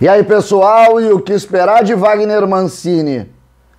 E aí, pessoal, e o que esperar de Wagner Mancini?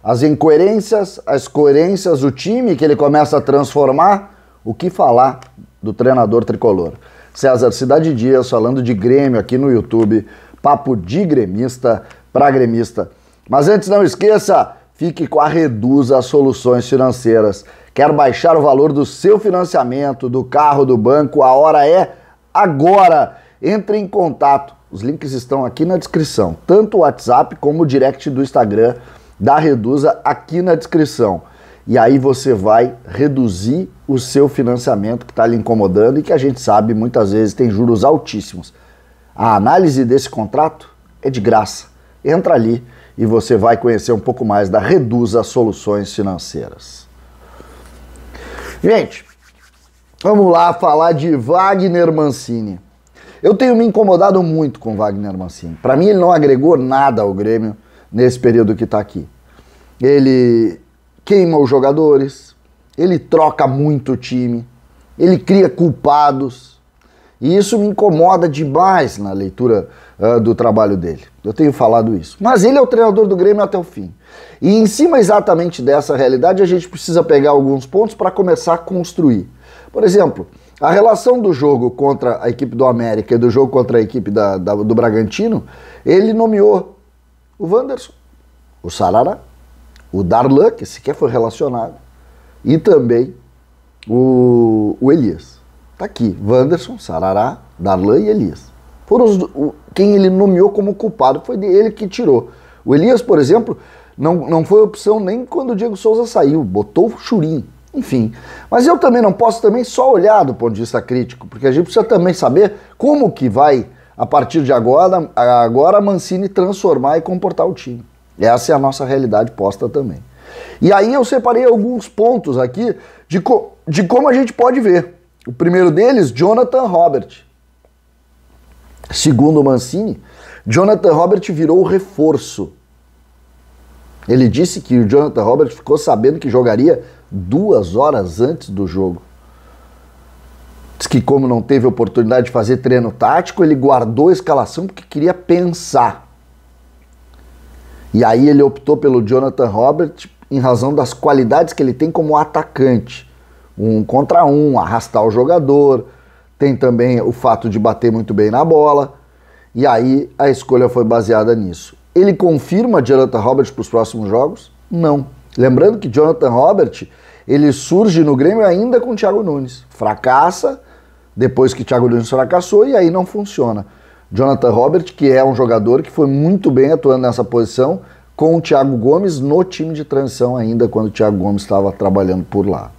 As incoerências, as coerências, o time que ele começa a transformar, o que falar do treinador tricolor? César Cidade Dias falando de Grêmio aqui no YouTube, papo de gremista para gremista. Mas antes não esqueça, fique com a Reduza Soluções Financeiras. Quer baixar o valor do seu financiamento, do carro, do banco? A hora é agora. Entre em contato os links estão aqui na descrição, tanto o WhatsApp como o direct do Instagram da Reduza aqui na descrição. E aí você vai reduzir o seu financiamento que está lhe incomodando e que a gente sabe muitas vezes tem juros altíssimos. A análise desse contrato é de graça. Entra ali e você vai conhecer um pouco mais da Reduza Soluções Financeiras. Gente, vamos lá falar de Wagner Mancini. Eu tenho me incomodado muito com Wagner Mancini. Para mim, ele não agregou nada ao Grêmio nesse período que está aqui. Ele queima os jogadores, ele troca muito o time, ele cria culpados. E isso me incomoda demais na leitura uh, do trabalho dele. Eu tenho falado isso. Mas ele é o treinador do Grêmio até o fim. E em cima exatamente dessa realidade, a gente precisa pegar alguns pontos para começar a construir. Por exemplo, a relação do jogo contra a equipe do América e do jogo contra a equipe da, da, do Bragantino, ele nomeou o Wanderson, o Sarará, o Darlan, que sequer foi relacionado, e também o, o Elias. Tá aqui, Wanderson, Sarará, Darlan e Elias. Foram os, o, quem ele nomeou como culpado, foi ele que tirou. O Elias, por exemplo, não, não foi opção nem quando o Diego Souza saiu, botou o Churim. Enfim, mas eu também não posso também só olhar do ponto de vista crítico, porque a gente precisa também saber como que vai, a partir de agora, agora Mancini transformar e comportar o time. Essa é a nossa realidade posta também. E aí eu separei alguns pontos aqui de, co de como a gente pode ver. O primeiro deles, Jonathan Robert. Segundo Mancini, Jonathan Robert virou reforço. Ele disse que o Jonathan Robert ficou sabendo que jogaria duas horas antes do jogo. Diz que, como não teve oportunidade de fazer treino tático, ele guardou a escalação porque queria pensar. E aí ele optou pelo Jonathan Robert em razão das qualidades que ele tem como atacante. Um contra um, arrastar o jogador, tem também o fato de bater muito bem na bola. E aí a escolha foi baseada nisso. Ele confirma Jonathan Roberts para os próximos jogos? Não. Lembrando que Jonathan Robert, ele surge no Grêmio ainda com o Thiago Nunes. Fracassa, depois que Thiago Nunes fracassou, e aí não funciona. Jonathan Robert, que é um jogador que foi muito bem atuando nessa posição, com o Thiago Gomes no time de transição ainda, quando o Thiago Gomes estava trabalhando por lá.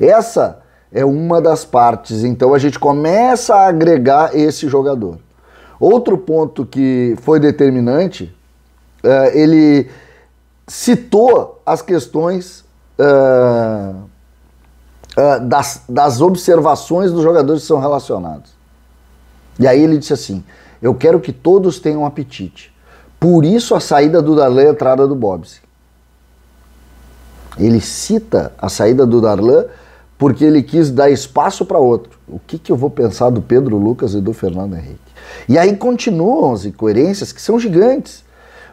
Essa é uma das partes, então a gente começa a agregar esse jogador. Outro ponto que foi determinante, eh, ele citou as questões uh, uh, das, das observações dos jogadores que são relacionados. E aí ele disse assim: Eu quero que todos tenham apetite. Por isso a saída do Darlan e a entrada do Bobs. Ele cita a saída do Darlan porque ele quis dar espaço para outro. O que, que eu vou pensar do Pedro Lucas e do Fernando Henrique? E aí continuam as incoerências que são gigantes,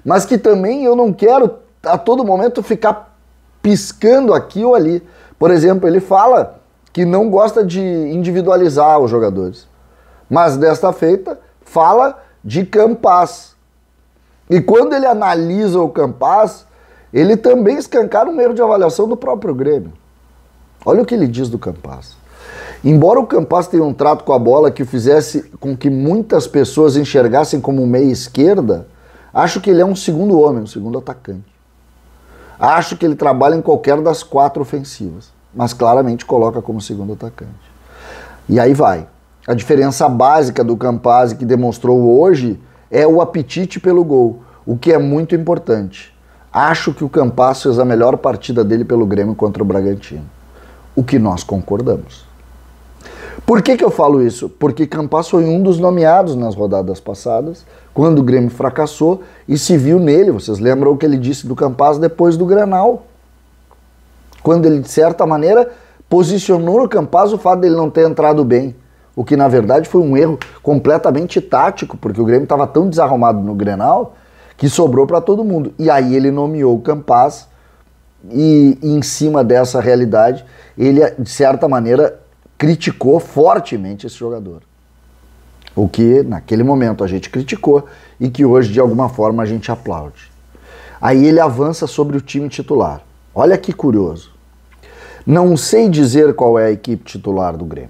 mas que também eu não quero a todo momento ficar piscando aqui ou ali. Por exemplo, ele fala que não gosta de individualizar os jogadores, mas desta feita fala de Campas. E quando ele analisa o Campas, ele também escancara um erro de avaliação do próprio Grêmio. Olha o que ele diz do Campas. Embora o Campas tenha um trato com a bola que fizesse com que muitas pessoas enxergassem como meia esquerda, acho que ele é um segundo homem, um segundo atacante. Acho que ele trabalha em qualquer das quatro ofensivas, mas claramente coloca como segundo atacante. E aí vai. A diferença básica do Campazzi que demonstrou hoje é o apetite pelo gol, o que é muito importante. Acho que o Campazzi fez a melhor partida dele pelo Grêmio contra o Bragantino, o que nós concordamos. Por que, que eu falo isso? Porque Campas foi um dos nomeados nas rodadas passadas, quando o Grêmio fracassou e se viu nele. Vocês lembram o que ele disse do Campas depois do Granal? Quando ele, de certa maneira, posicionou no Campas o fato dele não ter entrado bem. O que na verdade foi um erro completamente tático, porque o Grêmio estava tão desarrumado no Grenal que sobrou para todo mundo. E aí ele nomeou o Campas e em cima dessa realidade, ele de certa maneira criticou fortemente esse jogador. O que naquele momento a gente criticou e que hoje de alguma forma a gente aplaude. Aí ele avança sobre o time titular. Olha que curioso. Não sei dizer qual é a equipe titular do Grêmio,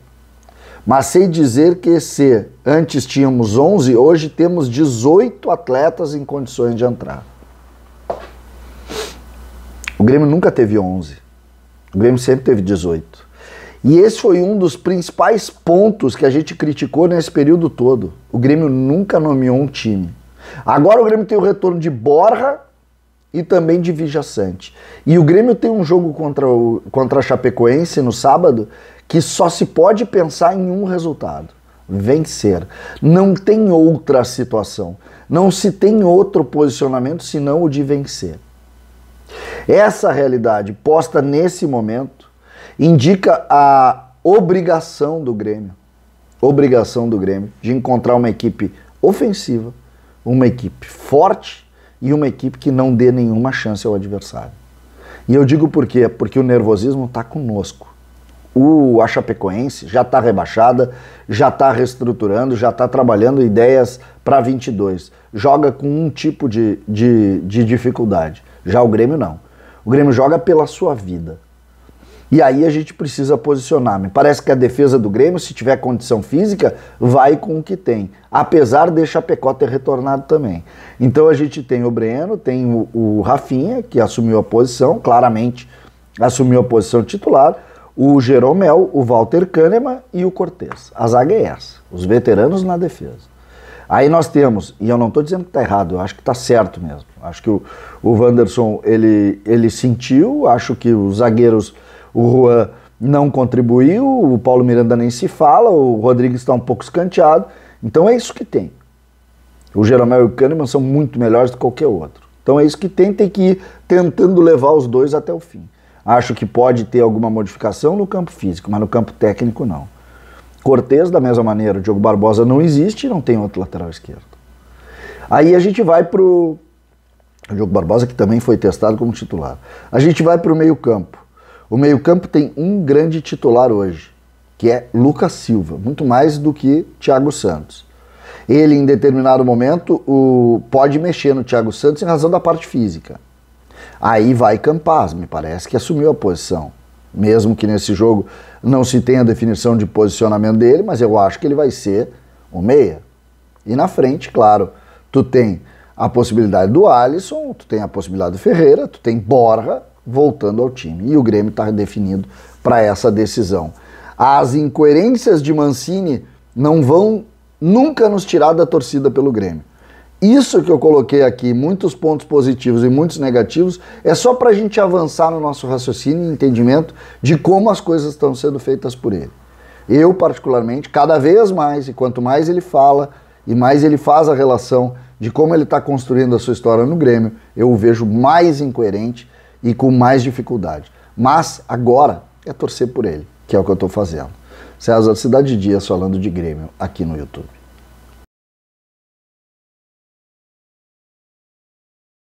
mas sei dizer que se antes tínhamos 11, hoje temos 18 atletas em condições de entrar. O Grêmio nunca teve 11. O Grêmio sempre teve 18. E esse foi um dos principais pontos que a gente criticou nesse período todo. O Grêmio nunca nomeou um time. Agora o Grêmio tem o retorno de Borra e também de Vijaçante. E o Grêmio tem um jogo contra, o, contra a Chapecoense no sábado que só se pode pensar em um resultado: vencer. Não tem outra situação. Não se tem outro posicionamento senão o de vencer. Essa realidade posta nesse momento indica a obrigação do Grêmio, obrigação do Grêmio de encontrar uma equipe ofensiva, uma equipe forte e uma equipe que não dê nenhuma chance ao adversário. E eu digo por quê? Porque o nervosismo está conosco o a Chapecoense já está rebaixada, já está reestruturando, já está trabalhando ideias para 22. Joga com um tipo de, de, de dificuldade. Já o Grêmio não. O Grêmio joga pela sua vida. E aí a gente precisa posicionar. Me parece que a defesa do Grêmio, se tiver condição física, vai com o que tem. Apesar de Chapecó ter retornado também. Então a gente tem o Breno, tem o, o Rafinha, que assumiu a posição, claramente assumiu a posição titular, o Jeromel, o Walter Kahneman e o Cortez. A zaga é essa, os veteranos na defesa. Aí nós temos, e eu não estou dizendo que está errado, eu acho que está certo mesmo. Acho que o, o Wanderson ele, ele sentiu, acho que os zagueiros o Juan não contribuiu, o Paulo Miranda nem se fala, o Rodrigues está um pouco escanteado. Então é isso que tem. O Jeromel e o Kahneman são muito melhores do que qualquer outro. Então é isso que tem, tem que ir tentando levar os dois até o fim. Acho que pode ter alguma modificação no campo físico, mas no campo técnico não. Cortez, da mesma maneira, o Diogo Barbosa não existe, não tem outro lateral esquerdo. Aí a gente vai para o Diogo Barbosa, que também foi testado como titular. A gente vai para o meio campo. O meio-campo tem um grande titular hoje, que é Lucas Silva, muito mais do que Thiago Santos. Ele, em determinado momento, o, pode mexer no Thiago Santos em razão da parte física. Aí vai Campaz, me parece, que assumiu a posição. Mesmo que nesse jogo não se tenha definição de posicionamento dele, mas eu acho que ele vai ser o meia. E na frente, claro, tu tem a possibilidade do Alisson, tu tem a possibilidade do Ferreira, tu tem Borra, voltando ao time. E o Grêmio está definido para essa decisão. As incoerências de Mancini não vão nunca nos tirar da torcida pelo Grêmio. Isso que eu coloquei aqui, muitos pontos positivos e muitos negativos, é só para a gente avançar no nosso raciocínio e entendimento de como as coisas estão sendo feitas por ele. Eu, particularmente, cada vez mais, e quanto mais ele fala e mais ele faz a relação de como ele está construindo a sua história no Grêmio, eu o vejo mais incoerente e com mais dificuldade. Mas agora é torcer por ele, que é o que eu estou fazendo. César Cidade Dias falando de Grêmio aqui no YouTube.